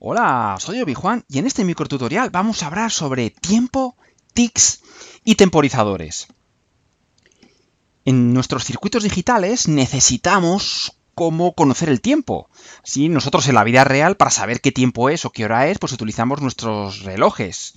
Hola, soy Obi-Juan y en este microtutorial vamos a hablar sobre tiempo, tics y temporizadores. En nuestros circuitos digitales necesitamos cómo conocer el tiempo. Si nosotros en la vida real para saber qué tiempo es o qué hora es, pues utilizamos nuestros relojes.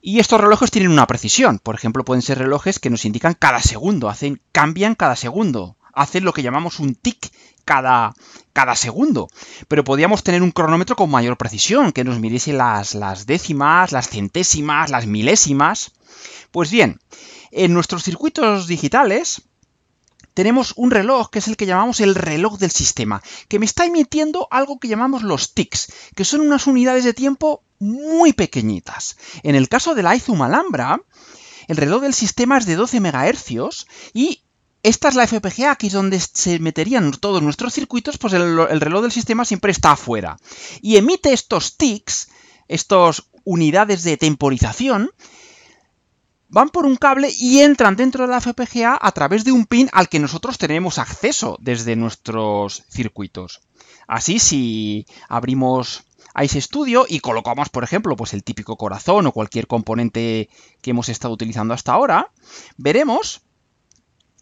Y estos relojes tienen una precisión. Por ejemplo, pueden ser relojes que nos indican cada segundo, hacen, cambian cada segundo hacer lo que llamamos un tick cada, cada segundo. Pero podríamos tener un cronómetro con mayor precisión, que nos midiese las, las décimas, las centésimas, las milésimas. Pues bien, en nuestros circuitos digitales tenemos un reloj que es el que llamamos el reloj del sistema, que me está emitiendo algo que llamamos los ticks, que son unas unidades de tiempo muy pequeñitas. En el caso de la Izum Alhambra, el reloj del sistema es de 12 MHz y esta es la FPGA, aquí es donde se meterían todos nuestros circuitos, pues el, reloj del sistema siempre está afuera. Y emite estos ticks, estas unidades de temporización, van por un cable y entran dentro de la FPGA a través de un pin al que nosotros tenemos acceso desde nuestros circuitos. Así, si abrimos Ice Studio y colocamos, por ejemplo, pues el típico corazón o cualquier componente que hemos estado utilizando hasta ahora, veremos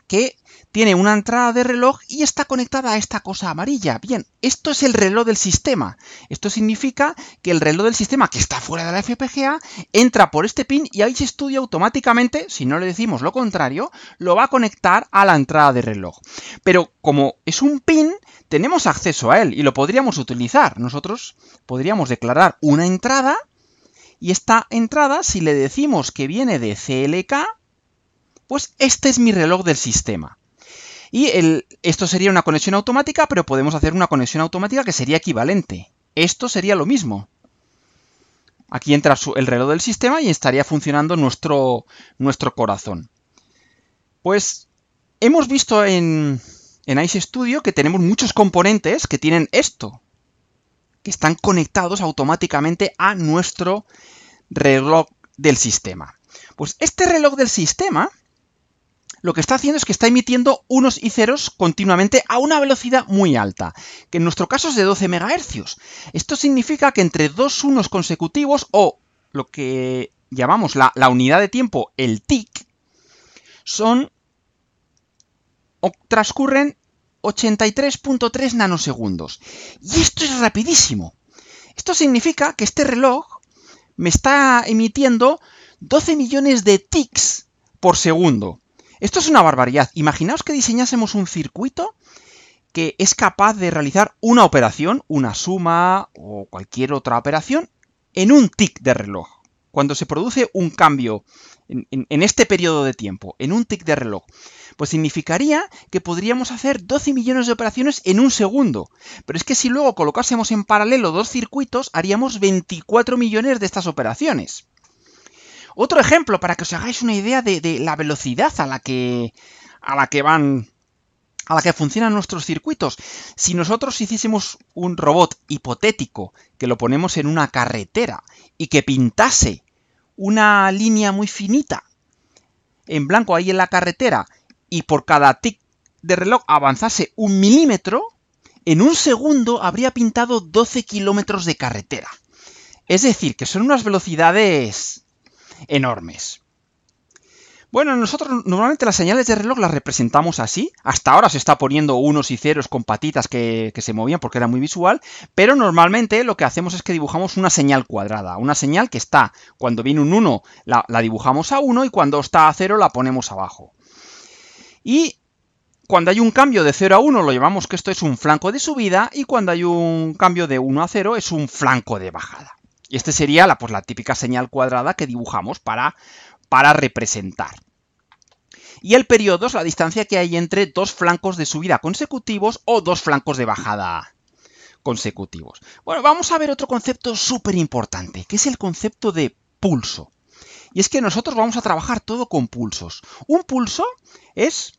que tiene una entrada de reloj y está conectada a esta cosa amarilla. Bien, esto es el reloj del sistema. Esto significa que el reloj del sistema que está fuera de la FPGA entra por este pin y ahí se estudia automáticamente, si no le decimos lo contrario, lo va a conectar a la entrada de reloj. Pero como es un pin, tenemos acceso a él y lo podríamos utilizar. Nosotros podríamos declarar una entrada y esta entrada, si le decimos que viene de CLK, pues este es mi reloj del sistema. Y esto sería una conexión automática, pero podemos hacer una conexión automática que sería equivalente. Esto sería lo mismo. Aquí entra el reloj del sistema y estaría funcionando nuestro, nuestro corazón. Pues hemos visto en, en Ice Studio que tenemos muchos componentes que tienen esto, que están conectados automáticamente a nuestro reloj del sistema. Pues este reloj del sistema lo que está haciendo es que está emitiendo unos y ceros continuamente a una velocidad muy alta, que en nuestro caso es de 12 MHz. Esto significa que entre dos unos consecutivos o lo que llamamos la, unidad de tiempo, el tic, son transcurren 83.3 nanosegundos. Y esto es rapidísimo. Esto significa que este reloj me está emitiendo 12 millones de tics por segundo. Esto es una barbaridad. Imaginaos que diseñásemos un circuito que es capaz de realizar una operación, una suma o cualquier otra operación, en un tick de reloj. Cuando se produce un cambio en, este periodo de tiempo, en un tic de reloj, pues significaría que podríamos hacer 12 millones de operaciones en un segundo. Pero es que si luego colocásemos en paralelo dos circuitos, haríamos 24 millones de estas operaciones. Otro ejemplo para que os hagáis una idea de, la velocidad a la que, a la que van a la que funcionan nuestros circuitos. Si nosotros hiciésemos un robot hipotético que lo ponemos en una carretera y que pintase una línea muy finita en blanco ahí en la carretera y por cada tic de reloj avanzase un milímetro, en un segundo habría pintado 12 kilómetros de carretera. Es decir, que son unas velocidades enormes. Bueno, nosotros normalmente las señales de reloj las representamos así. Hasta ahora se está poniendo unos y ceros con patitas que, se movían porque era muy visual, pero normalmente lo que hacemos es que dibujamos una señal cuadrada, una señal que está, cuando viene un 1 la, la dibujamos a 1 y cuando está a 0 la ponemos abajo. Y cuando hay un cambio de 0 a 1 lo llamamos que esto es un flanco de subida y cuando hay un cambio de 1 a 0 es un flanco de bajada. Y este sería la, pues, la típica señal cuadrada que dibujamos para, para representar. Y el periodo es la distancia que hay entre dos flancos de subida consecutivos o dos flancos de bajada consecutivos. Bueno, vamos a ver otro concepto súper importante, que es el concepto de pulso. Y es que nosotros vamos a trabajar todo con pulsos. Un pulso es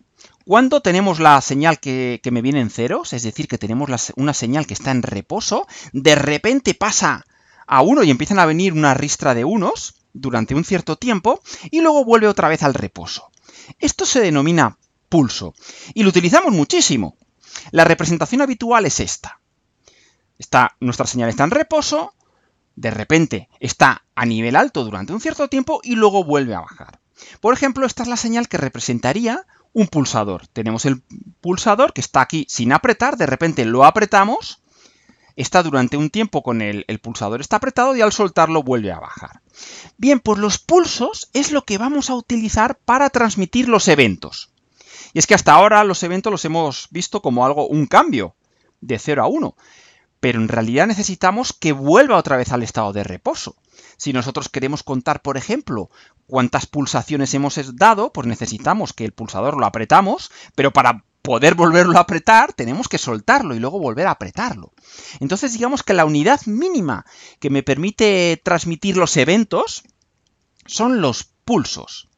cuando tenemos la señal que, me viene en ceros, es decir, que tenemos una señal que está en reposo, de repente pasa a uno y empiezan a venir una ristra de unos durante un cierto tiempo y luego vuelve otra vez al reposo. Esto se denomina pulso y lo utilizamos muchísimo. La representación habitual es esta. Está, nuestra señal está en reposo, de repente está a nivel alto durante un cierto tiempo y luego vuelve a bajar. Por ejemplo, esta es la señal que representaría un pulsador. Tenemos el pulsador que está aquí sin apretar, de repente lo apretamos está durante un tiempo con el, el pulsador está apretado y al soltarlo vuelve a bajar. Bien, pues los pulsos es lo que vamos a utilizar para transmitir los eventos. Y es que hasta ahora los eventos los hemos visto como algo, un cambio de 0 a 1. Pero en realidad necesitamos que vuelva otra vez al estado de reposo. Si nosotros queremos contar, por ejemplo, cuántas pulsaciones hemos dado, pues necesitamos que el pulsador lo apretamos, pero para poder volverlo a apretar, tenemos que soltarlo y luego volver a apretarlo. Entonces, digamos que la unidad mínima que me permite transmitir los eventos son los pulsos.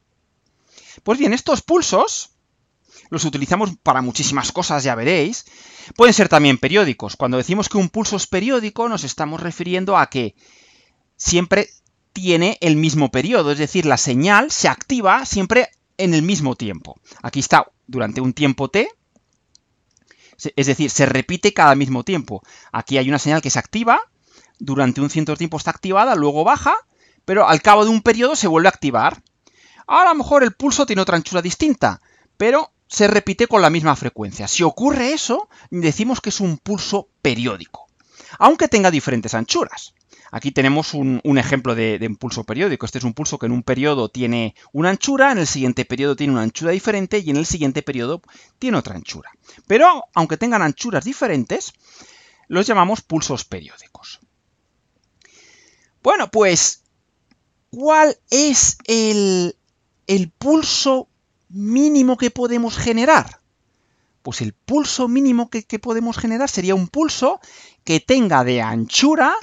Pues bien, estos pulsos los utilizamos para muchísimas cosas, ya veréis. Pueden ser también periódicos. Cuando decimos que un pulso es periódico, nos estamos refiriendo a que siempre tiene el mismo periodo, es decir, la señal se activa siempre en el mismo tiempo. Aquí está durante un tiempo t, es decir, se repite cada mismo tiempo. Aquí hay una señal que se activa, durante un cierto tiempo está activada, luego baja, pero al cabo de un periodo se vuelve a activar. A lo mejor el pulso tiene otra anchura distinta, pero se repite con la misma frecuencia. Si ocurre eso, decimos que es un pulso periódico, aunque tenga diferentes anchuras. Aquí tenemos un, ejemplo de, un pulso periódico. Este es un pulso que en un periodo tiene una anchura, en el siguiente periodo tiene una anchura diferente y en el siguiente periodo tiene otra anchura. Pero aunque tengan anchuras diferentes, los llamamos pulsos periódicos. Bueno, pues, ¿cuál es el, pulso mínimo que podemos generar? Pues el pulso mínimo que podemos generar sería un pulso que tenga de anchura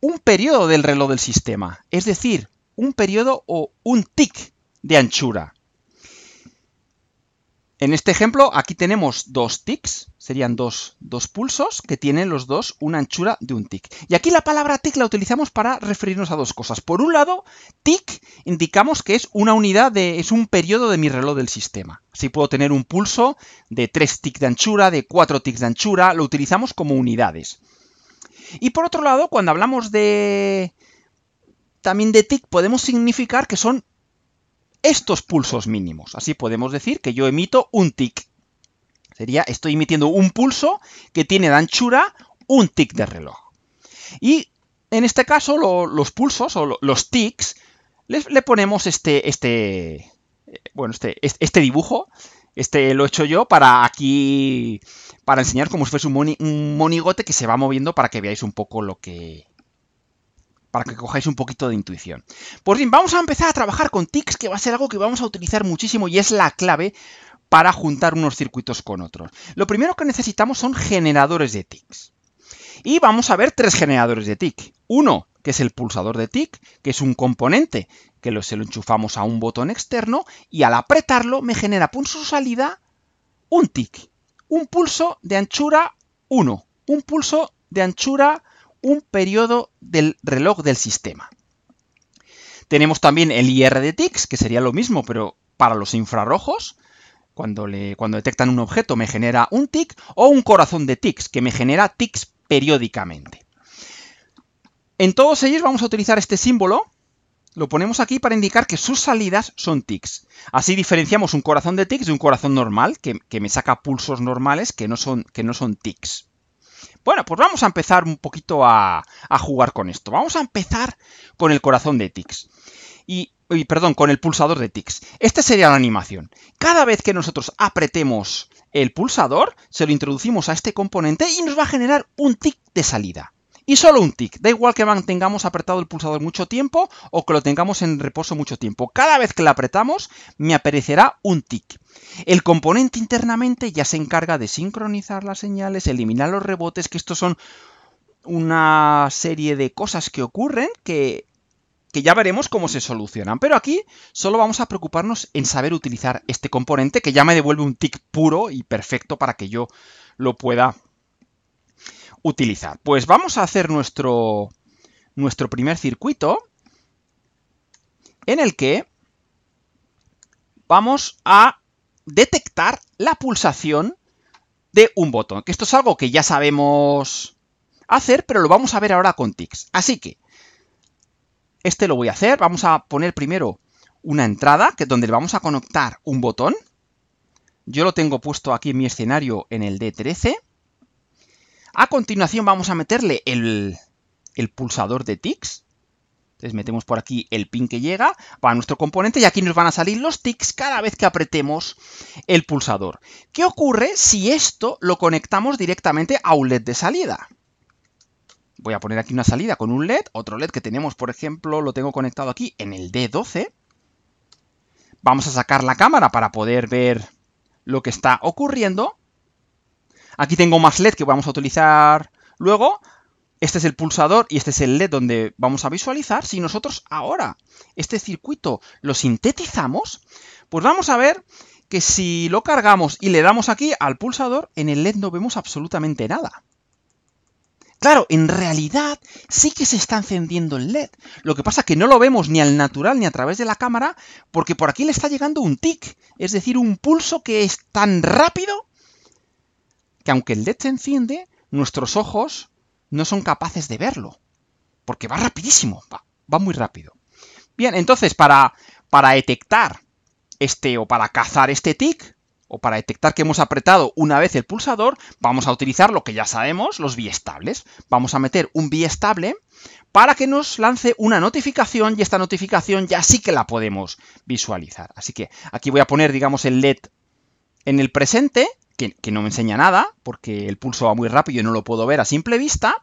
un periodo del reloj del sistema, es decir, un periodo o un tick de anchura. En este ejemplo, aquí tenemos dos ticks, serían dos, pulsos que tienen los dos una anchura de un tick. Y aquí la palabra tick la utilizamos para referirnos a dos cosas. Por un lado, tick indicamos que es una unidad de, es un periodo de mi reloj del sistema. Así puedo tener un pulso de tres ticks de anchura, de cuatro ticks de anchura, lo utilizamos como unidades. Y por otro lado, cuando hablamos de... También de TIC podemos significar que son estos pulsos mínimos. Así podemos decir que yo emito un tic. Sería, estoy emitiendo un pulso que tiene de anchura un tic de reloj. Y en este caso, los pulsos o los tics, le ponemos este, este, eh, bueno, este, este, este dibujo. Este lo he hecho yo para aquí para enseñar cómo es fuese un, monigote que se va moviendo para que veáis un poco lo que... Para que cojáis un poquito de intuición. Pues bien, vamos a empezar a trabajar con tics, que va a ser algo que vamos a utilizar muchísimo y es la clave para juntar unos circuitos con otros. Lo primero que necesitamos son generadores de tics. Y vamos a ver tres generadores de TICS. Uno, que es el pulsador de tic, que es un componente que lo, se lo enchufamos a un botón externo y al apretarlo me genera por su salida un tic un pulso de anchura 1, un pulso de anchura un periodo del reloj del sistema. Tenemos también el IR de TICS, que sería lo mismo, pero para los infrarrojos. Cuando, cuando detectan un objeto me genera un tic o un corazón de tics que me genera tics periódicamente. En todos ellos vamos a utilizar este símbolo lo ponemos aquí para indicar que sus salidas son tics. Así diferenciamos un corazón de tics de un corazón normal, que, me saca pulsos normales que no son, que tics. Bueno, pues vamos a empezar un poquito a, jugar con esto. Vamos a empezar con el corazón de tics. Y, y, perdón, con el pulsador de tics. Esta sería la animación. Cada vez que nosotros apretemos el pulsador, se lo introducimos a este componente y nos va a generar un tic de salida. Y solo un tic, da igual que mantengamos apretado el pulsador mucho tiempo o que lo tengamos en reposo mucho tiempo. Cada vez que lo apretamos me aparecerá un tic. El componente internamente ya se encarga de sincronizar las señales, eliminar los rebotes, que estos son una serie de cosas que ocurren que, que ya veremos cómo se solucionan. Pero aquí solo vamos a preocuparnos en saber utilizar este componente que ya me devuelve un tic puro y perfecto para que yo lo pueda utilizar. Pues vamos a hacer nuestro, nuestro primer circuito en el que vamos a detectar la pulsación de un botón. Que esto es algo que ya sabemos hacer, pero lo vamos a ver ahora con TICS. Así que, este lo voy a hacer. Vamos a poner primero una entrada, que es donde le vamos a conectar un botón. Yo lo tengo puesto aquí en mi escenario en el D13. A continuación vamos a meterle el, pulsador de tics. Entonces metemos por aquí el pin que llega para nuestro componente y aquí nos van a salir los tics cada vez que apretemos el pulsador. ¿Qué ocurre si esto lo conectamos directamente a un LED de salida? Voy a poner aquí una salida con un LED, otro LED que tenemos, por ejemplo, lo tengo conectado aquí en el D12. Vamos a sacar la cámara para poder ver lo que está ocurriendo. Aquí tengo más LED que vamos a utilizar luego. Este es el pulsador y este es el LED donde vamos a visualizar. Si nosotros ahora este circuito lo sintetizamos, pues vamos a ver que si lo cargamos y le damos aquí al pulsador, en el LED no vemos absolutamente nada. Claro, en realidad sí que se está encendiendo el LED. Lo que pasa es que no lo vemos ni al natural ni a través de la cámara porque por aquí le está llegando un tic, es decir, un pulso que es tan rápido que aunque el LED se enciende, nuestros ojos no son capaces de verlo. Porque va rapidísimo, va, muy rápido. Bien, entonces para, para detectar este o para cazar este tic, o para detectar que hemos apretado una vez el pulsador, vamos a utilizar lo que ya sabemos, los biestables. Vamos a meter un biestable para que nos lance una notificación y esta notificación ya sí que la podemos visualizar. Así que aquí voy a poner, digamos, el LED en el presente que, no me enseña nada, porque el pulso va muy rápido y no lo puedo ver a simple vista.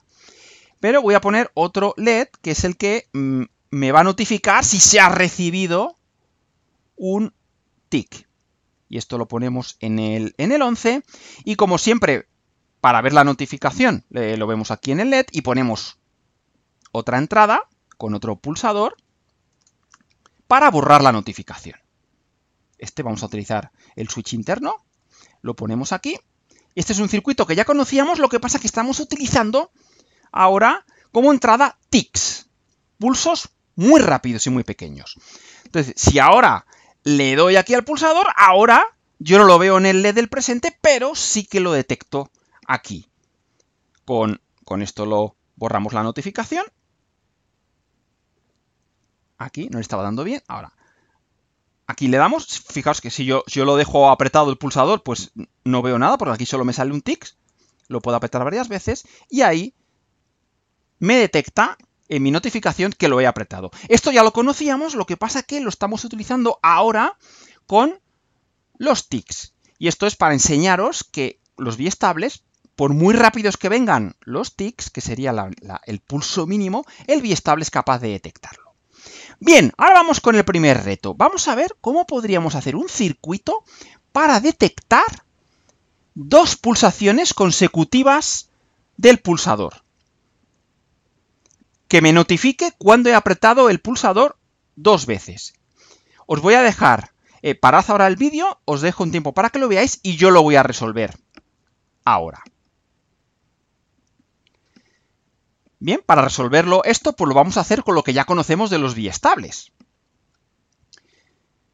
Pero voy a poner otro LED, que es el que mm, me va a notificar si se ha recibido un tick. Y esto lo ponemos en el, en el 11. Y como siempre, para ver la notificación, lo vemos aquí en el LED y ponemos otra entrada con otro pulsador para borrar la notificación. Este vamos a utilizar el switch interno lo ponemos aquí. Este es un circuito que ya conocíamos, lo que pasa que estamos utilizando ahora como entrada tics, pulsos muy rápidos y muy pequeños. Entonces, si ahora le doy aquí al pulsador, ahora yo no lo veo en el LED del presente, pero sí que lo detecto aquí. Con, con esto lo borramos la notificación. Aquí, no le estaba dando bien, ahora. Aquí le damos, fijaos que si yo, yo lo dejo apretado el pulsador, pues no veo nada, porque aquí solo me sale un tic. Lo puedo apretar varias veces y ahí me detecta en mi notificación que lo he apretado. Esto ya lo conocíamos, lo que pasa es que lo estamos utilizando ahora con los tics. Y esto es para enseñaros que los biestables, por muy rápidos que vengan los tics, que sería el pulso mínimo, el biestable es capaz de detectarlo. Bien, ahora vamos con el primer reto. Vamos a ver cómo podríamos hacer un circuito para detectar dos pulsaciones consecutivas del pulsador. Que me notifique cuando he apretado el pulsador dos veces. Os voy a dejar, eh, parad ahora el vídeo, os dejo un tiempo para que lo veáis y yo lo voy a resolver ahora. Bien, para resolverlo esto, pues lo vamos a hacer con lo que ya conocemos de los biestables.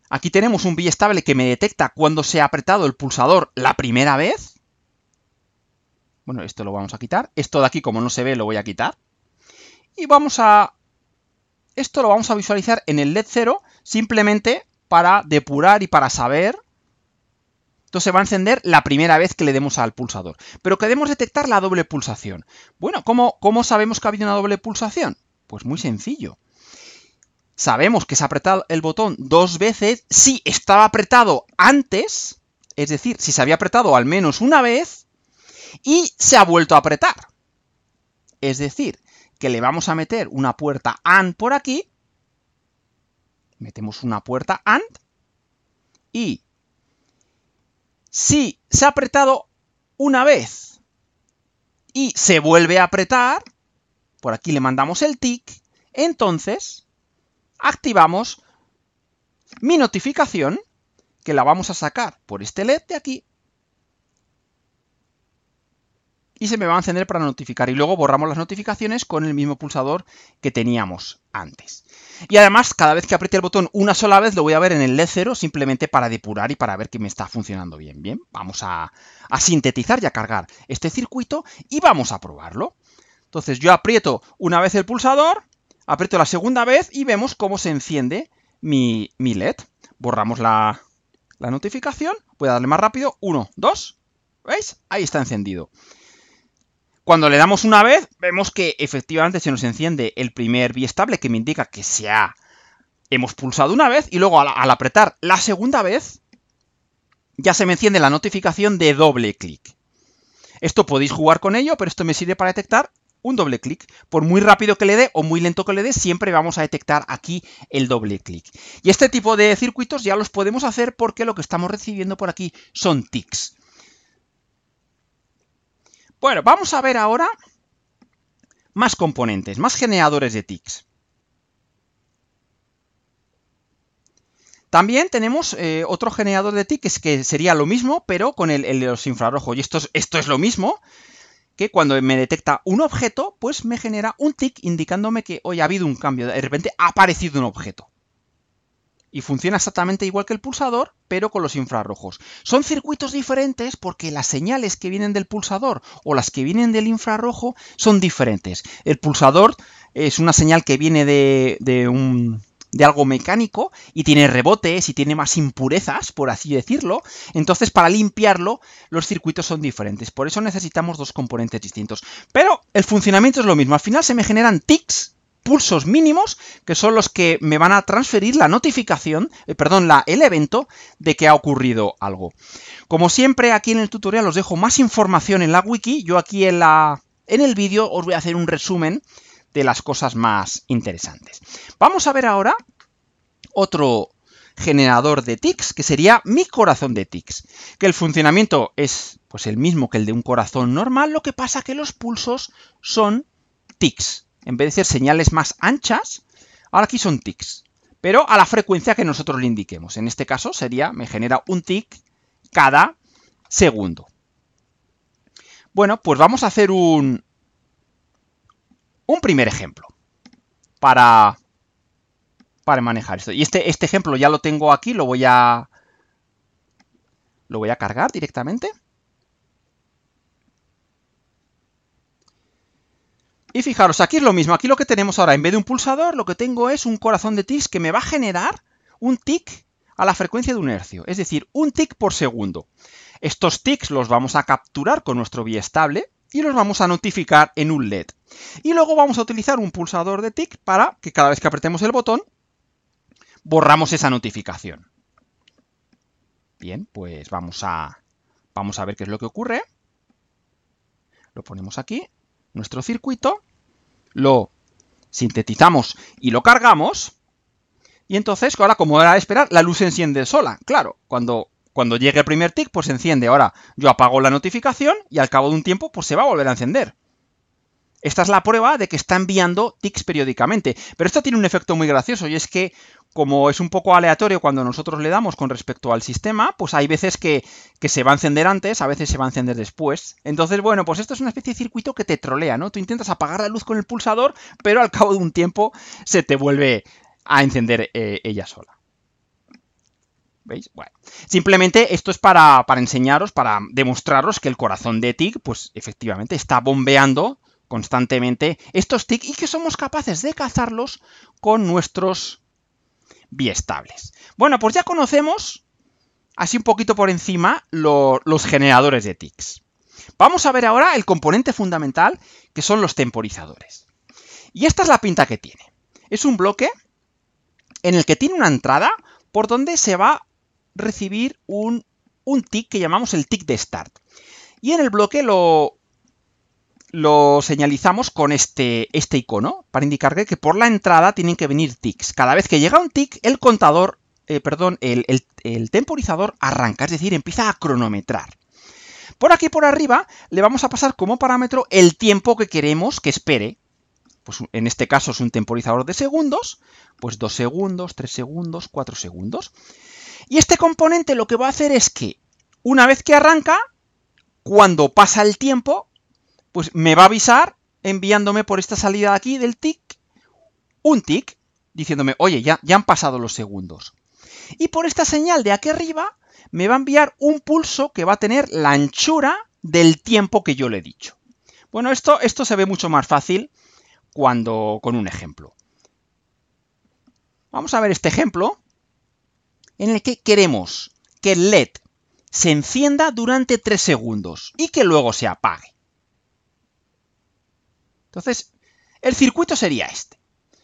Aquí tenemos un biestable que me detecta cuando se ha apretado el pulsador la primera vez. Bueno, esto lo vamos a quitar. Esto de aquí, como no se ve, lo voy a quitar. Y vamos a... Esto lo vamos a visualizar en el LED 0, simplemente para depurar y para saber entonces se va a encender la primera vez que le demos al pulsador. Pero queremos detectar la doble pulsación. Bueno, ¿cómo, cómo sabemos que ha habido una doble pulsación? Pues muy sencillo. Sabemos que se ha apretado el botón dos veces si estaba apretado antes, es decir, si se había apretado al menos una vez y se ha vuelto a apretar. Es decir, que le vamos a meter una puerta AND por aquí, metemos una puerta AND y si se ha apretado una vez y se vuelve a apretar, por aquí le mandamos el TIC, entonces activamos mi notificación, que la vamos a sacar por este LED de aquí, y se me va a encender para notificar. Y luego borramos las notificaciones con el mismo pulsador que teníamos antes. Y además, cada vez que apriete el botón una sola vez, lo voy a ver en el LED 0 simplemente para depurar y para ver que me está funcionando bien. Bien, vamos a, sintetizar y a cargar este circuito y vamos a probarlo. Entonces yo aprieto una vez el pulsador, aprieto la segunda vez y vemos cómo se enciende mi, mi LED. Borramos la, la notificación, voy a darle más rápido, 1, 2, ¿veis? Ahí está encendido. Cuando le damos una vez, vemos que efectivamente se nos enciende el primer biestable que me indica que se ha... Hemos pulsado una vez y luego al, al apretar la segunda vez, ya se me enciende la notificación de doble clic. Esto podéis jugar con ello, pero esto me sirve para detectar un doble clic. Por muy rápido que le dé o muy lento que le dé, siempre vamos a detectar aquí el doble clic. Y este tipo de circuitos ya los podemos hacer porque lo que estamos recibiendo por aquí son tics. Bueno, vamos a ver ahora más componentes, más generadores de tics. También tenemos eh, otro generador de tics que sería lo mismo, pero con el, de los infrarrojos. Y esto esto es, lo mismo que cuando me detecta un objeto, pues me genera un tic indicándome que hoy ha habido un cambio. De repente ha aparecido un objeto y funciona exactamente igual que el pulsador, pero con los infrarrojos. Son circuitos diferentes porque las señales que vienen del pulsador o las que vienen del infrarrojo son diferentes. El pulsador es una señal que viene de, de algo mecánico y tiene rebotes y tiene más impurezas, por así decirlo, entonces para limpiarlo los circuitos son diferentes. Por eso necesitamos dos componentes distintos. Pero el funcionamiento es lo mismo. Al final se me generan tics pulsos mínimos, que son los que me van a transferir la notificación, eh, perdón, el evento de que ha ocurrido algo. Como siempre, aquí en el tutorial os dejo más información en la wiki. Yo aquí en, la, en el vídeo os voy a hacer un resumen de las cosas más interesantes. Vamos a ver ahora otro generador de tics, que sería mi corazón de tics. Que el funcionamiento es pues el mismo que el de un corazón normal, lo que pasa que los pulsos son tics en vez de ser señales más anchas, ahora aquí son tics, pero a la frecuencia que nosotros le indiquemos. En este caso sería, me genera un tick cada segundo. Bueno, pues vamos a hacer un, un primer ejemplo para, para manejar esto. Y este, este ejemplo ya lo tengo aquí, lo voy a, lo voy a cargar directamente. Y fijaros, aquí es lo mismo. Aquí lo que tenemos ahora, en vez de un pulsador, lo que tengo es un corazón de tics que me va a generar un tic a la frecuencia de un hercio. Es decir, un tic por segundo. Estos ticks los vamos a capturar con nuestro estable y los vamos a notificar en un LED. Y luego vamos a utilizar un pulsador de tic para que cada vez que apretemos el botón, borramos esa notificación. Bien, pues vamos a, vamos a ver qué es lo que ocurre. Lo ponemos aquí nuestro circuito, lo sintetizamos y lo cargamos, y entonces, ahora como era de esperar, la luz se enciende sola. Claro, cuando, cuando llegue el primer tick, pues se enciende. Ahora yo apago la notificación y al cabo de un tiempo, pues se va a volver a encender. Esta es la prueba de que está enviando tics periódicamente. Pero esto tiene un efecto muy gracioso y es que como es un poco aleatorio cuando nosotros le damos con respecto al sistema, pues hay veces que, se va a encender antes, a veces se va a encender después. Entonces, bueno, pues esto es una especie de circuito que te trolea, ¿no? Tú intentas apagar la luz con el pulsador, pero al cabo de un tiempo se te vuelve a encender eh, ella sola. ¿Veis? Bueno. Simplemente esto es para, para, enseñaros, para demostraros que el corazón de TIC, pues efectivamente está bombeando constantemente estos tics y que somos capaces de cazarlos con nuestros biestables. Bueno, pues ya conocemos, así un poquito por encima, los generadores de tics. Vamos a ver ahora el componente fundamental, que son los temporizadores. Y esta es la pinta que tiene. Es un bloque en el que tiene una entrada por donde se va a recibir un, TIC tick que llamamos el tick de start. Y en el bloque lo, lo señalizamos con este, este icono para indicar que por la entrada tienen que venir ticks. Cada vez que llega un tick, el contador, eh, perdón, el, temporizador arranca, es decir, empieza a cronometrar. Por aquí por arriba le vamos a pasar como parámetro el tiempo que queremos que espere. Pues en este caso es un temporizador de segundos, pues 2 segundos, 3 segundos, 4 segundos. Y este componente lo que va a hacer es que una vez que arranca, cuando pasa el tiempo, pues me va a avisar enviándome por esta salida de aquí del tick un tick diciéndome, oye, ya, ya han pasado los segundos. Y por esta señal de aquí arriba me va a enviar un pulso que va a tener la anchura del tiempo que yo le he dicho. Bueno, esto, esto se ve mucho más fácil cuando con un ejemplo. Vamos a ver este ejemplo en el que queremos que el LED se encienda durante 3 segundos y que luego se apague. Entonces, el circuito sería este.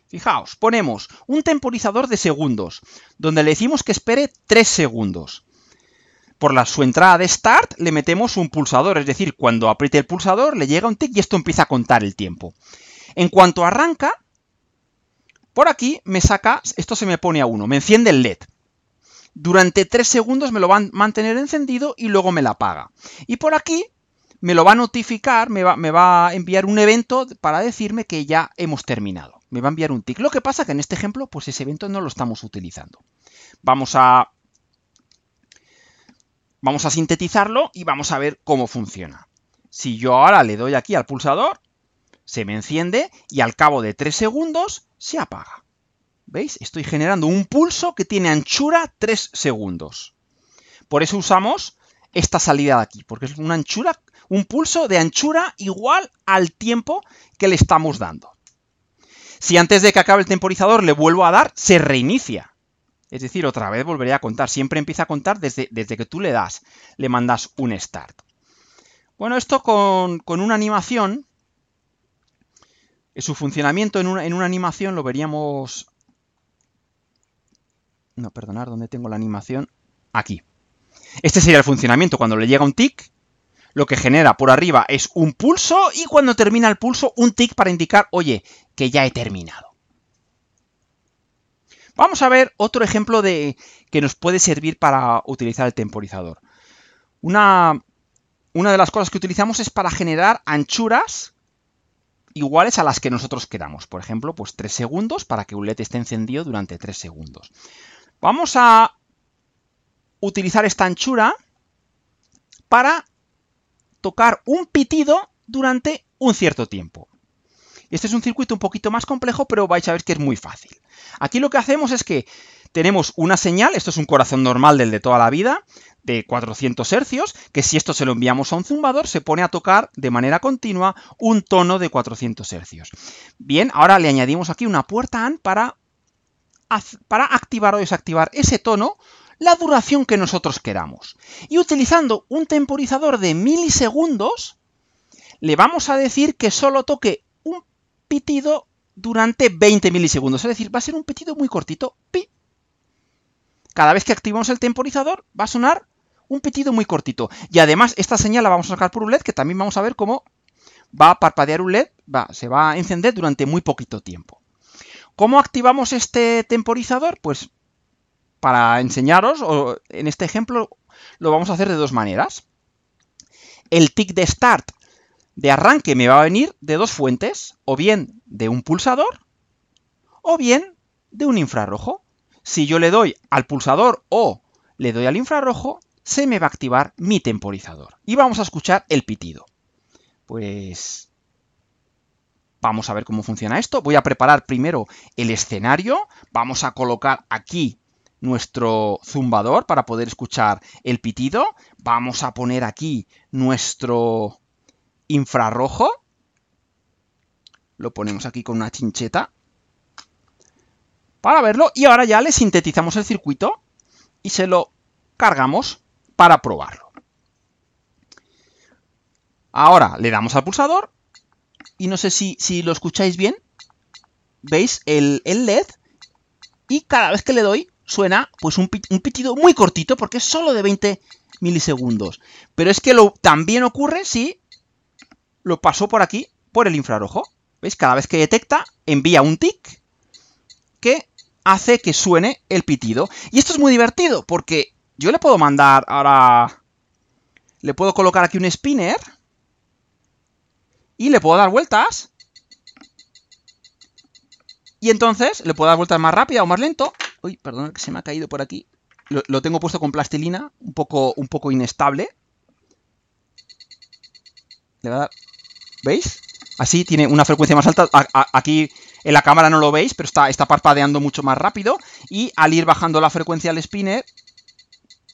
Fijaos, ponemos un temporizador de segundos, donde le decimos que espere 3 segundos. Por la, su entrada de start le metemos un pulsador, es decir, cuando apriete el pulsador le llega un tick y esto empieza a contar el tiempo. En cuanto arranca, por aquí me saca, esto se me pone a 1, me enciende el LED. Durante 3 segundos me lo va a mantener encendido y luego me la apaga. Y por aquí me lo va a notificar, me va, a enviar un evento para decirme que ya hemos terminado. Me va a enviar un tick. Lo que pasa que en este ejemplo, pues ese evento no lo estamos utilizando. Vamos a, vamos a sintetizarlo y vamos a ver cómo funciona. Si yo ahora le doy aquí al pulsador, se me enciende y al cabo de 3 segundos se apaga. ¿Veis? Estoy generando un pulso que tiene anchura 3 segundos. Por eso usamos esta salida de aquí, porque es una anchura un pulso de anchura igual al tiempo que le estamos dando. Si antes de que acabe el temporizador le vuelvo a dar, se reinicia. Es decir, otra vez volveré a contar. Siempre empieza a contar desde, desde que tú le das, le mandas un start. Bueno, esto con, con una animación, su funcionamiento en una, animación lo veríamos... No, perdonar, ¿dónde tengo la animación? Aquí. Este sería el funcionamiento. Cuando le llega un tick, lo que genera por arriba es un pulso y cuando termina el pulso un tick para indicar, oye, que ya he terminado. Vamos a ver otro ejemplo de que nos puede servir para utilizar el temporizador. Una, una de las cosas que utilizamos es para generar anchuras iguales a las que nosotros queramos. Por ejemplo, pues 3 segundos para que un LED esté encendido durante 3 segundos. Vamos a utilizar esta anchura para tocar un pitido durante un cierto tiempo. Este es un circuito un poquito más complejo, pero vais a ver que es muy fácil. Aquí lo que hacemos es que tenemos una señal, esto es un corazón normal del de toda la vida, de 400 hercios, que si esto se lo enviamos a un zumbador, se pone a tocar de manera continua un tono de 400 hercios. Bien, ahora le añadimos aquí una puerta AND para, para activar o desactivar ese tono la duración que nosotros queramos. Y utilizando un temporizador de milisegundos, le vamos a decir que solo toque un pitido durante 20 milisegundos. Es decir, va a ser un pitido muy cortito. Pi. Cada vez que activamos el temporizador va a sonar un pitido muy cortito. Y además esta señal la vamos a sacar por un LED, que también vamos a ver cómo va a parpadear un LED, va, se va a encender durante muy poquito tiempo. ¿Cómo activamos este temporizador? Pues para enseñaros, en este ejemplo lo vamos a hacer de dos maneras. El tick de start de arranque me va a venir de dos fuentes, o bien de un pulsador, o bien de un infrarrojo. Si yo le doy al pulsador o le doy al infrarrojo, se me va a activar mi temporizador. Y vamos a escuchar el pitido. Pues vamos a ver cómo funciona esto. Voy a preparar primero el escenario. Vamos a colocar aquí nuestro zumbador para poder escuchar el pitido. Vamos a poner aquí nuestro infrarrojo. Lo ponemos aquí con una chincheta para verlo. Y ahora ya le sintetizamos el circuito y se lo cargamos para probarlo. Ahora le damos al pulsador y no sé si, lo escucháis bien. ¿Veis el LED? Y cada vez que le doy suena pues un, pitido muy cortito porque es solo de 20 milisegundos. Pero es que lo también ocurre si lo pasó por aquí, por el infrarrojo. ¿Veis? Cada vez que detecta, envía un tic que hace que suene el pitido. Y esto es muy divertido porque yo le puedo mandar ahora... Le puedo colocar aquí un spinner y le puedo dar vueltas y entonces le puedo dar vueltas más rápida o más lento. Uy, perdón, que se me ha caído por aquí. Lo, tengo puesto con plastilina, un poco, un poco inestable. Le ¿Veis? Así tiene una frecuencia más alta. aquí en la cámara no lo veis, pero está, está parpadeando mucho más rápido. Y al ir bajando la frecuencia al spinner,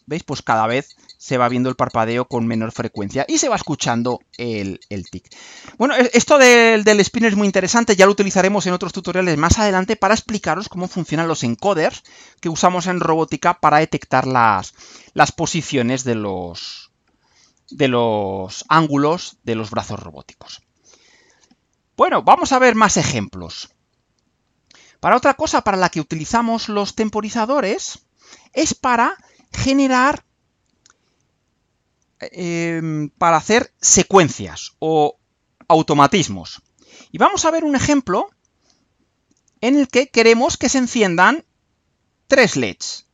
¿veis? Pues cada vez se va viendo el parpadeo con menor frecuencia y se va escuchando el, el tic. Bueno, e-, esto del, del, spinner es muy interesante, ya lo utilizaremos en otros tutoriales más adelante para explicaros cómo funcionan los encoders que usamos en robótica para detectar las, las posiciones de los, de los ángulos de los brazos robóticos. Bueno, vamos a ver más ejemplos. Para otra cosa para la que utilizamos los temporizadores es para generar Em, para hacer secuencias o automatismos. Y vamos a ver un ejemplo en el que queremos que se enciendan tres LEDs.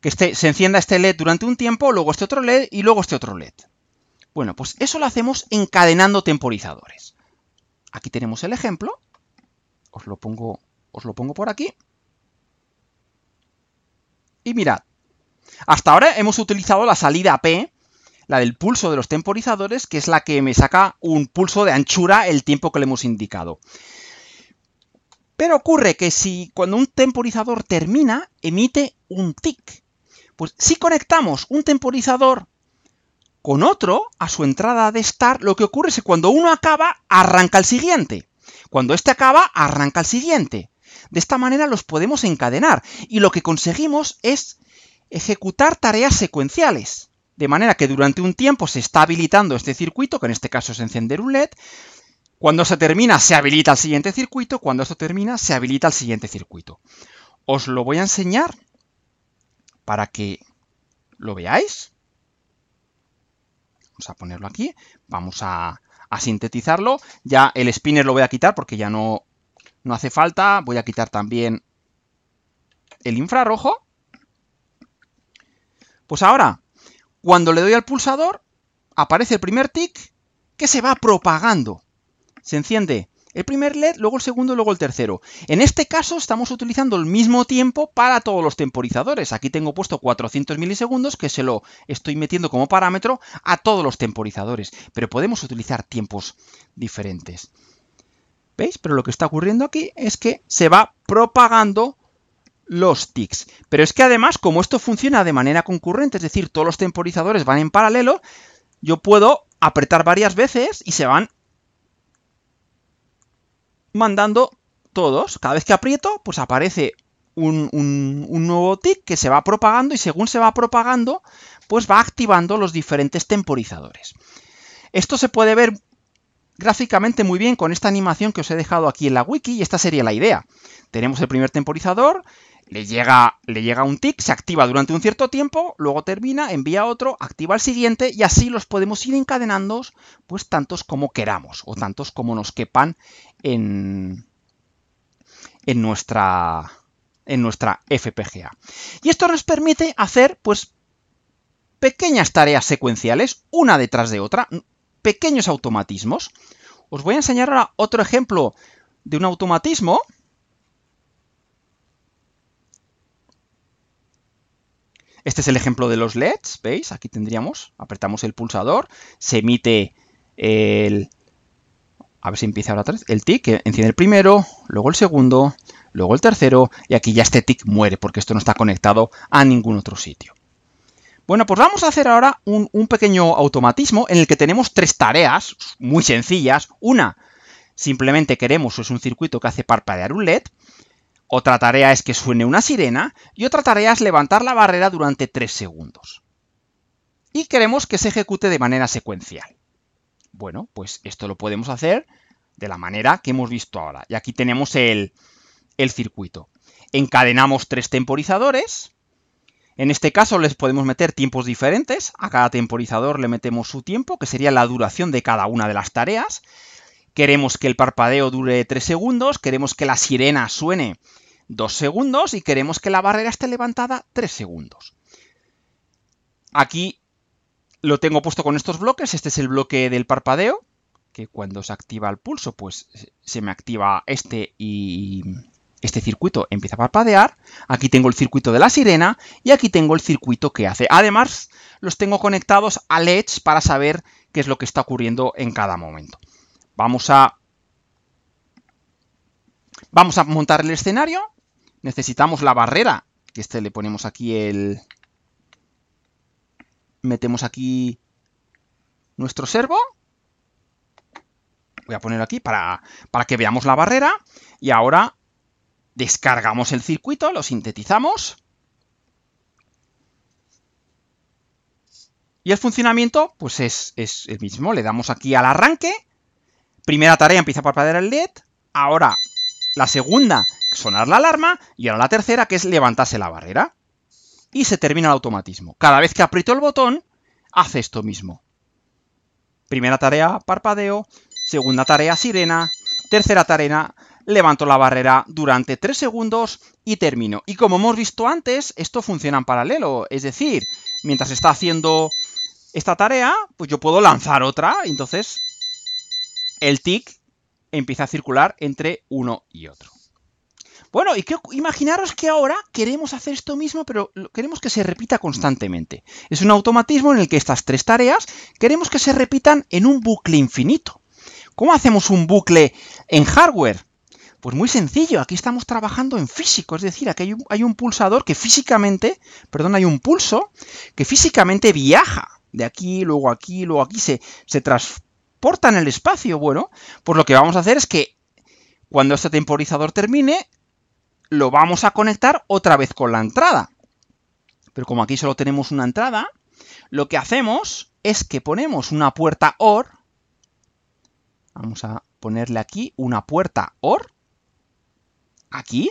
Que este, se encienda este LED durante un tiempo, luego este otro LED y luego este otro LED. Bueno, pues eso lo hacemos encadenando temporizadores. Aquí tenemos el ejemplo. Os lo pongo, os lo pongo por aquí. Y mirad, hasta ahora hemos utilizado la salida P la del pulso de los temporizadores, que es la que me saca un pulso de anchura el tiempo que le hemos indicado. Pero ocurre que si cuando un temporizador termina, emite un tic. Pues si conectamos un temporizador con otro a su entrada de estar, lo que ocurre es que cuando uno acaba, arranca el siguiente. Cuando este acaba, arranca el siguiente. De esta manera los podemos encadenar y lo que conseguimos es ejecutar tareas secuenciales. De manera que durante un tiempo se está habilitando este circuito, que en este caso es encender un LED. Cuando se termina, se habilita el siguiente circuito. Cuando esto termina, se habilita el siguiente circuito. Os lo voy a enseñar para que lo veáis. Vamos a ponerlo aquí. Vamos a, a sintetizarlo. Ya el spinner lo voy a quitar porque ya no, no hace falta. Voy a quitar también el infrarrojo. Pues ahora, cuando le doy al pulsador, aparece el primer tick que se va propagando. Se enciende el primer LED, luego el segundo, luego el tercero. En este caso estamos utilizando el mismo tiempo para todos los temporizadores. Aquí tengo puesto 400 milisegundos que se lo estoy metiendo como parámetro a todos los temporizadores. Pero podemos utilizar tiempos diferentes. ¿Veis? Pero lo que está ocurriendo aquí es que se va propagando los tics. Pero es que además, como esto funciona de manera concurrente, es decir, todos los temporizadores van en paralelo, yo puedo apretar varias veces y se van mandando todos. Cada vez que aprieto, pues aparece un, nuevo tick que se va propagando y según se va propagando, pues va activando los diferentes temporizadores. Esto se puede ver gráficamente muy bien con esta animación que os he dejado aquí en la wiki y esta sería la idea. Tenemos el primer temporizador, le llega, le llega un tick, se activa durante un cierto tiempo, luego termina, envía otro, activa el siguiente y así los podemos ir encadenando pues tantos como queramos o tantos como nos quepan en, en nuestra en nuestra FPGA. Y esto nos permite hacer pues pequeñas tareas secuenciales una detrás de otra, pequeños automatismos. Os voy a enseñar ahora otro ejemplo de un automatismo Este es el ejemplo de los LEDs, ¿veis? Aquí tendríamos, apretamos el pulsador, se emite el... A ver si empieza ahora atrás, el tick, enciende el primero, luego el segundo, luego el tercero, y aquí ya este TIC muere, porque esto no está conectado a ningún otro sitio. Bueno, pues vamos a hacer ahora un, un, pequeño automatismo en el que tenemos tres tareas muy sencillas. Una, simplemente queremos, es un circuito que hace parpadear un LED. Otra tarea es que suene una sirena y otra tarea es levantar la barrera durante 3 segundos. Y queremos que se ejecute de manera secuencial. Bueno, pues esto lo podemos hacer de la manera que hemos visto ahora. Y aquí tenemos el, circuito. Encadenamos tres temporizadores. En este caso les podemos meter tiempos diferentes. A cada temporizador le metemos su tiempo, que sería la duración de cada una de las tareas. Queremos que el parpadeo dure 3 segundos, queremos que la sirena suene 2 segundos y queremos que la barrera esté levantada 3 segundos. Aquí lo tengo puesto con estos bloques. Este es el bloque del parpadeo, que cuando se activa el pulso, pues se me activa este y este circuito empieza a parpadear. Aquí tengo el circuito de la sirena y aquí tengo el circuito que hace. Además, los tengo conectados a LEDs para saber qué es lo que está ocurriendo en cada momento. Vamos a... Vamos a montar el escenario necesitamos la barrera. que Este le ponemos aquí el... Metemos aquí nuestro servo. Voy a poner aquí para, para que veamos la barrera. Y ahora descargamos el circuito, lo sintetizamos. Y el funcionamiento, pues es, es, el mismo. Le damos aquí al arranque. Primera tarea empieza a parpadear el LED. Ahora la segunda, sonar la alarma. Y ahora la tercera, que es levantarse la barrera. Y se termina el automatismo. Cada vez que aprieto el botón, hace esto mismo. Primera tarea, parpadeo. Segunda tarea, sirena. Tercera tarea, levanto la barrera durante 3 segundos y termino. Y como hemos visto antes, esto funciona en paralelo. Es decir, mientras está haciendo esta tarea, pues yo puedo lanzar otra. Entonces, el tick empieza a circular entre uno y otro. Bueno, y que, imaginaros que ahora queremos hacer esto mismo, pero queremos que se repita constantemente. Es un automatismo en el que estas tres tareas queremos que se repitan en un bucle infinito. ¿Cómo hacemos un bucle en hardware? Pues muy sencillo, aquí estamos trabajando en físico, es decir, aquí hay un, pulsador que físicamente, perdón, hay un pulso que físicamente viaja de aquí, luego aquí, luego aquí, se, se, portan el espacio. Bueno, pues lo que vamos a hacer es que cuando este temporizador termine, lo vamos a conectar otra vez con la entrada. Pero como aquí solo tenemos una entrada, lo que hacemos es que ponemos una puerta OR. Vamos a ponerle aquí una puerta OR. Aquí.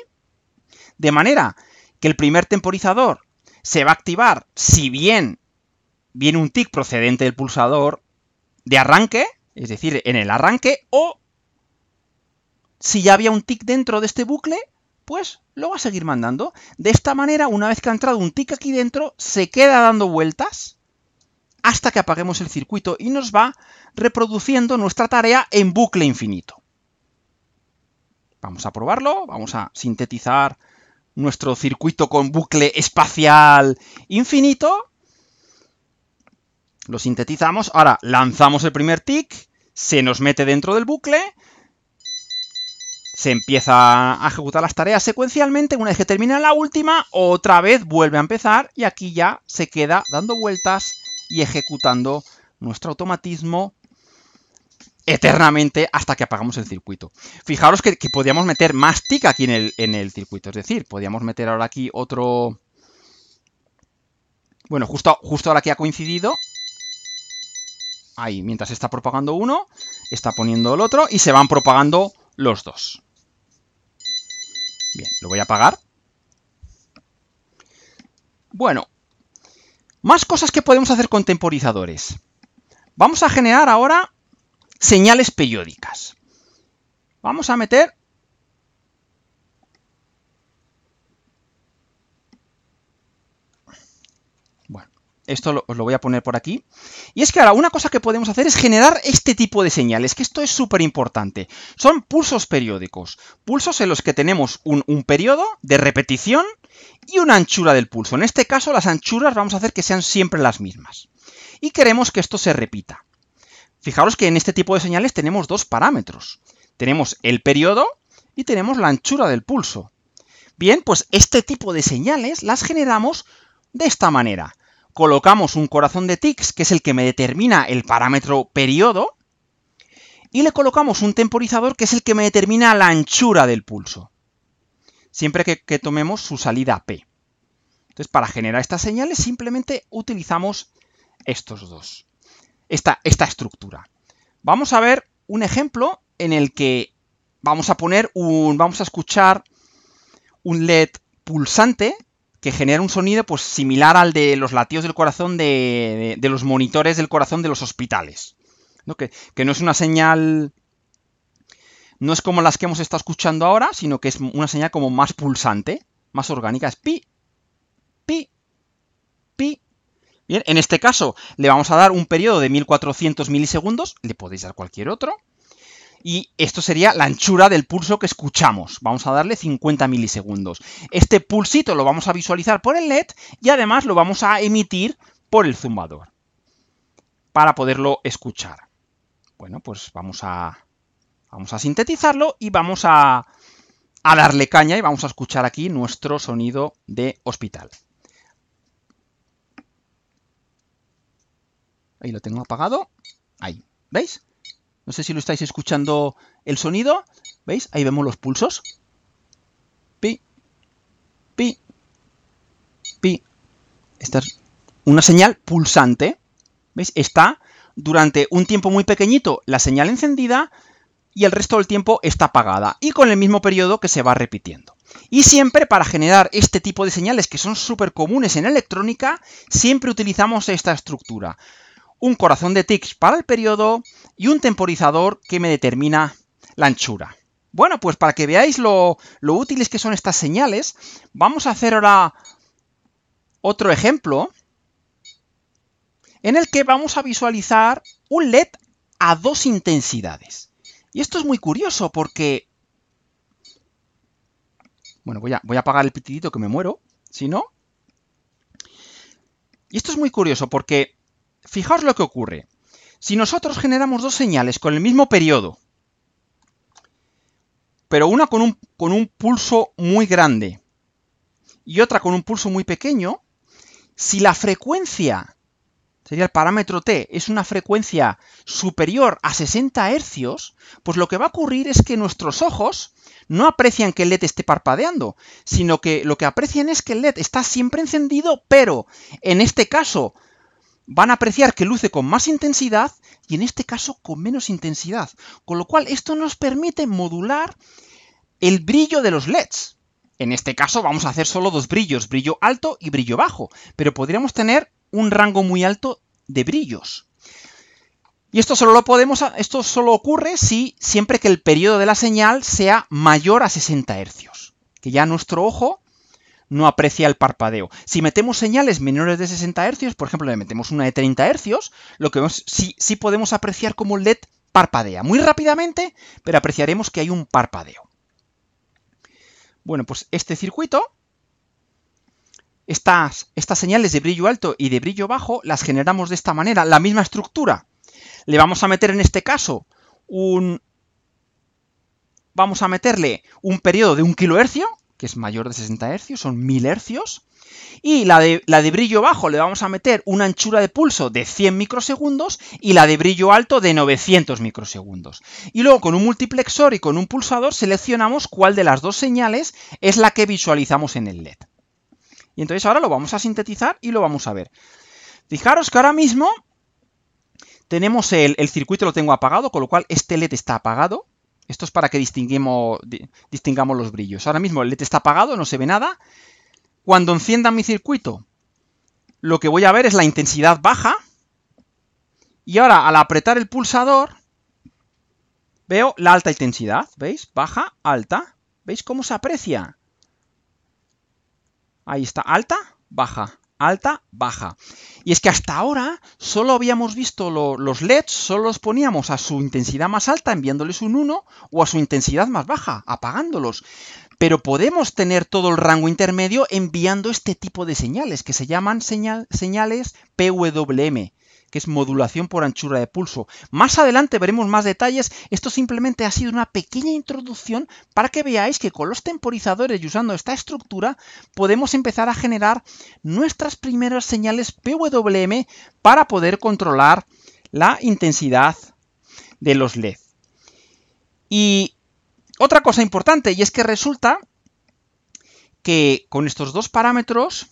De manera que el primer temporizador se va a activar si bien viene un tick procedente del pulsador de arranque es decir, en el arranque, o si ya había un tick dentro de este bucle, pues lo va a seguir mandando. De esta manera, una vez que ha entrado un tick aquí dentro, se queda dando vueltas hasta que apaguemos el circuito y nos va reproduciendo nuestra tarea en bucle infinito. Vamos a probarlo, vamos a sintetizar nuestro circuito con bucle espacial infinito lo sintetizamos. Ahora lanzamos el primer tick, se nos mete dentro del bucle, se empieza a ejecutar las tareas secuencialmente. Una vez que termina la última, otra vez vuelve a empezar y aquí ya se queda dando vueltas y ejecutando nuestro automatismo eternamente hasta que apagamos el circuito. Fijaros que, podíamos meter más tick aquí en el, circuito, es decir, podíamos meter ahora aquí otro, bueno, justo, justo ahora que ha coincidido, ahí. Mientras está propagando uno, está poniendo el otro y se van propagando los dos. Bien, lo voy a apagar. Bueno, más cosas que podemos hacer con temporizadores. Vamos a generar ahora señales periódicas. Vamos a meter Esto lo, os lo voy a poner por aquí. Y es que ahora una cosa que podemos hacer es generar este tipo de señales, que esto es súper importante. Son pulsos periódicos. Pulsos en los que tenemos un, un periodo de repetición y una anchura del pulso. En este caso las anchuras vamos a hacer que sean siempre las mismas. Y queremos que esto se repita. Fijaros que en este tipo de señales tenemos dos parámetros. Tenemos el periodo y tenemos la anchura del pulso. Bien, pues este tipo de señales las generamos de esta manera colocamos un corazón de ticks, que es el que me determina el parámetro periodo, y le colocamos un temporizador, que es el que me determina la anchura del pulso, siempre que, tomemos su salida P. Entonces, para generar estas señales, simplemente utilizamos estos dos, esta, esta estructura. Vamos a ver un ejemplo en el que vamos a poner un, vamos a escuchar un LED pulsante que genera un sonido pues similar al de los latidos del corazón de, los monitores del corazón de los hospitales. ¿no? Que, que, no es una señal, no es como las que hemos estado escuchando ahora, sino que es una señal como más pulsante, más orgánica, es pi, pi, pi. Bien, en este caso le vamos a dar un periodo de 1400 milisegundos, le podéis dar cualquier otro, y esto sería la anchura del pulso que escuchamos. Vamos a darle 50 milisegundos. Este pulsito lo vamos a visualizar por el LED y además lo vamos a emitir por el zumbador para poderlo escuchar. Bueno, pues vamos a, vamos a sintetizarlo y vamos a, a darle caña y vamos a escuchar aquí nuestro sonido de hospital. Ahí lo tengo apagado. Ahí, ¿veis? No sé si lo estáis escuchando el sonido. ¿Veis? Ahí vemos los pulsos. Pi, pi, pi. Esta es una señal pulsante. ¿Veis? Está durante un tiempo muy pequeñito la señal encendida y el resto del tiempo está apagada. Y con el mismo periodo que se va repitiendo. Y siempre para generar este tipo de señales que son súper comunes en electrónica, siempre utilizamos esta estructura un corazón de tics para el periodo y un temporizador que me determina la anchura. Bueno, pues para que veáis lo, lo útiles que son estas señales, vamos a hacer ahora otro ejemplo en el que vamos a visualizar un LED a dos intensidades. Y esto es muy curioso porque... Bueno, voy a, voy a apagar el pitidito que me muero, si no... Y esto es muy curioso porque Fijaos lo que ocurre. Si nosotros generamos dos señales con el mismo periodo, pero una con un, pulso muy grande y otra con un pulso muy pequeño, si la frecuencia, sería el parámetro t, es una frecuencia superior a 60 Hz, pues lo que va a ocurrir es que nuestros ojos no aprecian que el LED esté parpadeando, sino que lo que aprecian es que el LED está siempre encendido, pero en este caso van a apreciar que luce con más intensidad y en este caso con menos intensidad. Con lo cual esto nos permite modular el brillo de los LEDs. En este caso vamos a hacer solo dos brillos, brillo alto y brillo bajo, pero podríamos tener un rango muy alto de brillos. Y esto solo, lo podemos, esto solo ocurre si siempre que el periodo de la señal sea mayor a 60 Hz, que ya nuestro ojo no aprecia el parpadeo. Si metemos señales menores de 60 Hz, por ejemplo, le metemos una de 30 Hz, lo que vemos, sí, sí podemos apreciar como LED parpadea muy rápidamente, pero apreciaremos que hay un parpadeo. Bueno, pues este circuito, estas, señales de brillo alto y de brillo bajo las generamos de esta manera, la misma estructura. Le vamos a meter en este caso un... Vamos a meterle un periodo de un kilohercio, que es mayor de 60 hercios, son 1000 hercios. Y la de, la de brillo bajo le vamos a meter una anchura de pulso de 100 microsegundos y la de brillo alto de 900 microsegundos. Y luego con un multiplexor y con un pulsador seleccionamos cuál de las dos señales es la que visualizamos en el LED. Y entonces ahora lo vamos a sintetizar y lo vamos a ver. Fijaros que ahora mismo tenemos el, el circuito, lo tengo apagado, con lo cual este LED está apagado. Esto es para que distingamos los brillos. Ahora mismo el LED está apagado, no se ve nada. Cuando encienda mi circuito, lo que voy a ver es la intensidad baja. Y ahora al apretar el pulsador, veo la alta intensidad. ¿Veis? Baja, alta. ¿Veis cómo se aprecia? Ahí está, alta, baja alta, baja. Y es que hasta ahora solo habíamos visto los LEDs, solo los poníamos a su intensidad más alta enviándoles un 1 o a su intensidad más baja, apagándolos. Pero podemos tener todo el rango intermedio enviando este tipo de señales que se llaman señales PWM que es modulación por anchura de pulso. Más adelante veremos más detalles, esto simplemente ha sido una pequeña introducción para que veáis que con los temporizadores y usando esta estructura podemos empezar a generar nuestras primeras señales PWM para poder controlar la intensidad de los LED. Y otra cosa importante, y es que resulta que con estos dos parámetros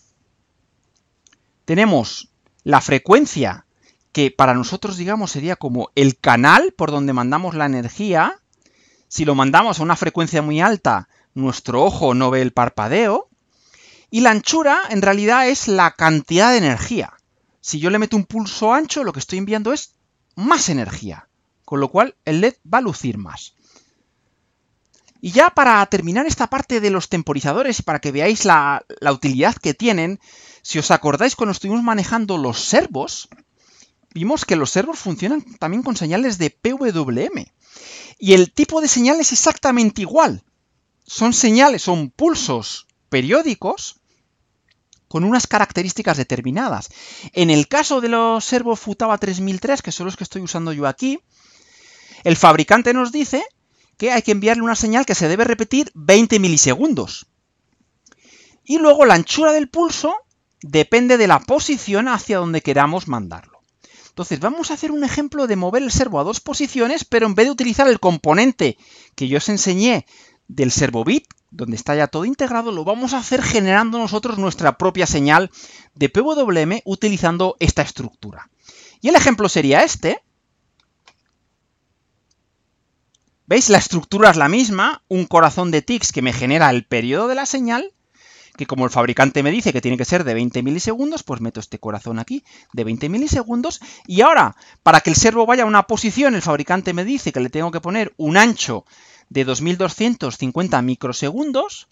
tenemos la frecuencia que para nosotros, digamos, sería como el canal por donde mandamos la energía. Si lo mandamos a una frecuencia muy alta, nuestro ojo no ve el parpadeo. Y la anchura, en realidad, es la cantidad de energía. Si yo le meto un pulso ancho, lo que estoy enviando es más energía. Con lo cual, el LED va a lucir más. Y ya para terminar esta parte de los temporizadores para que veáis la, la utilidad que tienen, si os acordáis cuando estuvimos manejando los servos, vimos que los servos funcionan también con señales de PWM. Y el tipo de señal es exactamente igual. Son señales, son pulsos periódicos con unas características determinadas. En el caso de los servos Futaba 3003, que son los que estoy usando yo aquí, el fabricante nos dice que hay que enviarle una señal que se debe repetir 20 milisegundos. Y luego la anchura del pulso depende de la posición hacia donde queramos mandarlo. Entonces vamos a hacer un ejemplo de mover el servo a dos posiciones, pero en vez de utilizar el componente que yo os enseñé del servo bit, donde está ya todo integrado, lo vamos a hacer generando nosotros nuestra propia señal de PWM utilizando esta estructura. Y el ejemplo sería este. ¿Veis? La estructura es la misma, un corazón de tics que me genera el periodo de la señal que como el fabricante me dice que tiene que ser de 20 milisegundos, pues meto este corazón aquí de 20 milisegundos. Y ahora, para que el servo vaya a una posición, el fabricante me dice que le tengo que poner un ancho de 2250 microsegundos,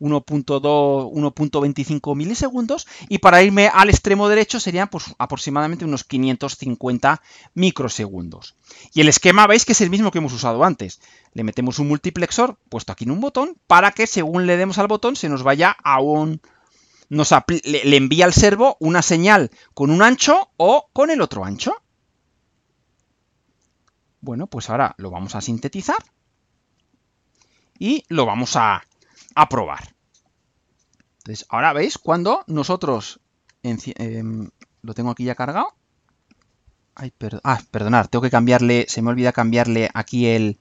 1.2, 1.25 milisegundos y para irme al extremo derecho serían pues, aproximadamente unos 550 microsegundos. Y el esquema veis que es el mismo que hemos usado antes. Le metemos un multiplexor puesto aquí en un botón para que según le demos al botón se nos vaya a un... Nos le envía al servo una señal con un ancho o con el otro ancho. Bueno, pues ahora lo vamos a sintetizar y lo vamos a probar Entonces, ahora veis cuando nosotros... Em, lo tengo aquí ya cargado. Ay, perdón. ah, perdonad, tengo que cambiarle, se me olvida cambiarle aquí el...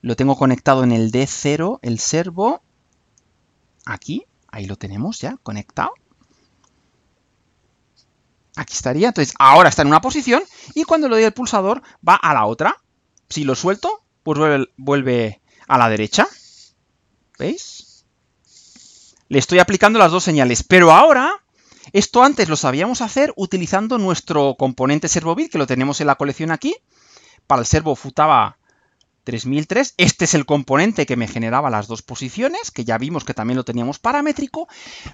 Lo tengo conectado en el D0, el servo. Aquí, ahí lo tenemos ya, conectado. Aquí estaría, entonces ahora está en una posición y cuando le doy el pulsador va a la otra. Si lo suelto, pues vuelve, vuelve a la derecha. ¿Veis? Le estoy aplicando las dos señales. Pero ahora, esto antes lo sabíamos hacer utilizando nuestro componente bit que lo tenemos en la colección aquí. Para el servo Futaba 3003. Este es el componente que me generaba las dos posiciones, que ya vimos que también lo teníamos paramétrico,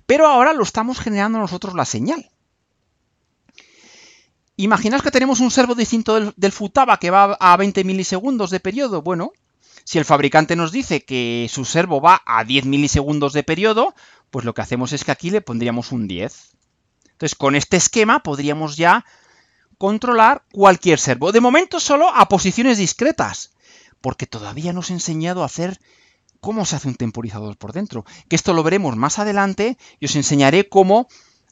pero ahora lo estamos generando nosotros la señal. Imaginaos que tenemos un servo distinto del, del Futaba que va a 20 milisegundos de periodo. Bueno, si el fabricante nos dice que su servo va a 10 milisegundos de periodo, pues lo que hacemos es que aquí le pondríamos un 10. Entonces, con este esquema podríamos ya controlar cualquier servo. De momento solo a posiciones discretas, porque todavía no os he enseñado a hacer cómo se hace un temporizador por dentro. Que esto lo veremos más adelante y os enseñaré cómo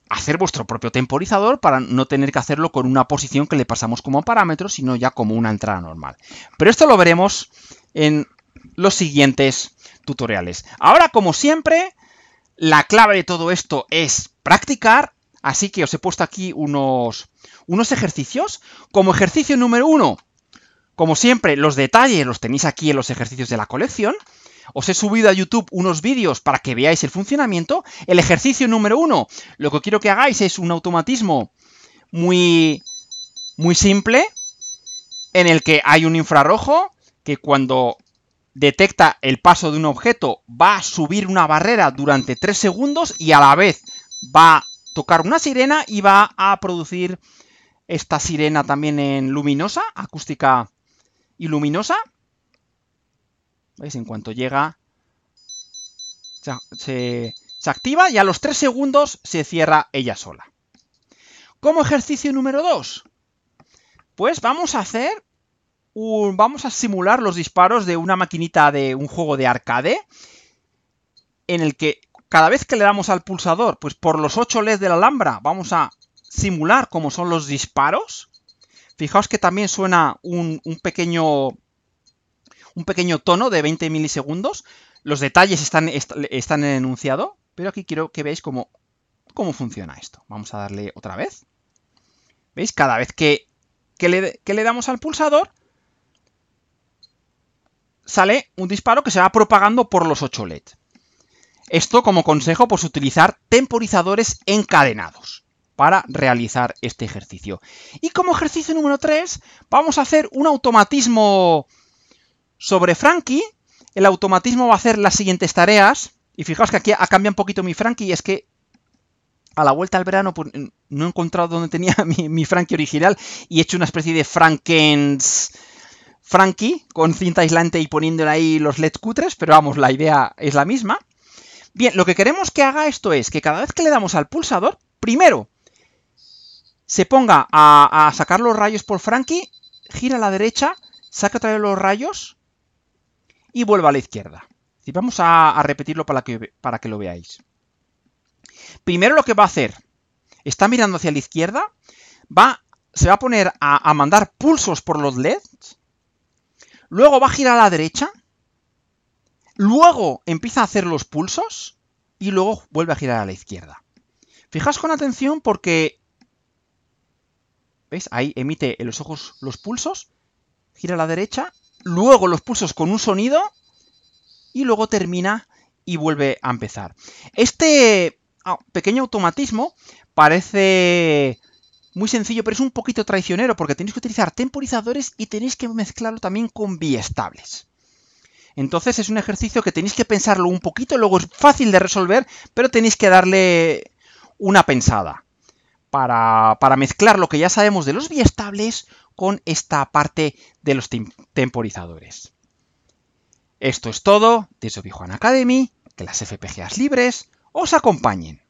hacer vuestro propio temporizador para no tener que hacerlo con una posición que le pasamos como parámetro, sino ya como una entrada normal. Pero esto lo veremos en los siguientes tutoriales. Ahora, como siempre, la clave de todo esto es practicar, así que os he puesto aquí unos, unos ejercicios. Como ejercicio número uno, como siempre, los detalles los tenéis aquí en los ejercicios de la colección. Os he subido a YouTube unos vídeos para que veáis el funcionamiento. El ejercicio número uno, lo que quiero que hagáis es un automatismo muy, muy simple, en el que hay un infrarrojo que cuando detecta el paso de un objeto va a subir una barrera durante 3 segundos y a la vez va a tocar una sirena y va a producir esta sirena también en luminosa, acústica y luminosa. ¿Veis? En cuanto llega, se, activa y a los 3 segundos se cierra ella sola. Como ejercicio número 2, pues vamos a hacer un, vamos a simular los disparos de una maquinita de un juego de arcade en el que cada vez que le damos al pulsador, pues por los 8 LEDs de la Alhambra vamos a simular cómo son los disparos. Fijaos que también suena un pequeño un pequeño tono de 20 milisegundos. Los detalles están, están enunciado, pero aquí quiero que veáis cómo, cómo funciona esto. Vamos a darle otra vez. ¿Veis? Cada vez que, que, le, que le damos al pulsador, sale un disparo que se va propagando por los 8 LED. Esto como consejo, pues utilizar temporizadores encadenados para realizar este ejercicio. Y como ejercicio número 3, vamos a hacer un automatismo sobre Frankie, el automatismo va a hacer las siguientes tareas. Y fijaos que aquí ha cambiado un poquito mi Frankie, es que a la vuelta al verano pues, no he encontrado donde tenía mi, Franky Frankie original y he hecho una especie de Frankens Frankie con cinta aislante y poniéndole ahí los LEDs cutres, pero vamos, la idea es la misma. Bien, lo que queremos que haga esto es que cada vez que le damos al pulsador, primero se ponga a, a sacar los rayos por Frankie, gira a la derecha, saca otra vez los rayos, y vuelve a la izquierda. Y vamos a, repetirlo para que, para que lo veáis. Primero lo que va a hacer, está mirando hacia la izquierda, va, se va a poner a, mandar pulsos por los LEDs, luego va a girar a la derecha, luego empieza a hacer los pulsos y luego vuelve a girar a la izquierda. Fijaos con atención porque... ¿Veis? Ahí emite en los ojos los pulsos, gira a la derecha luego los pulsos con un sonido y luego termina y vuelve a empezar. Este ah, pequeño automatismo parece muy sencillo, pero es un poquito traicionero porque tenéis que utilizar temporizadores y tenéis que mezclarlo también con biestables. Entonces es un ejercicio que tenéis que pensarlo un poquito, luego es fácil de resolver, pero tenéis que darle una pensada para, mezclar lo que ya sabemos de los biestables con esta parte de los temporizadores. Esto es todo desde Obi Juan Academy, que las FPGAs libres os acompañen.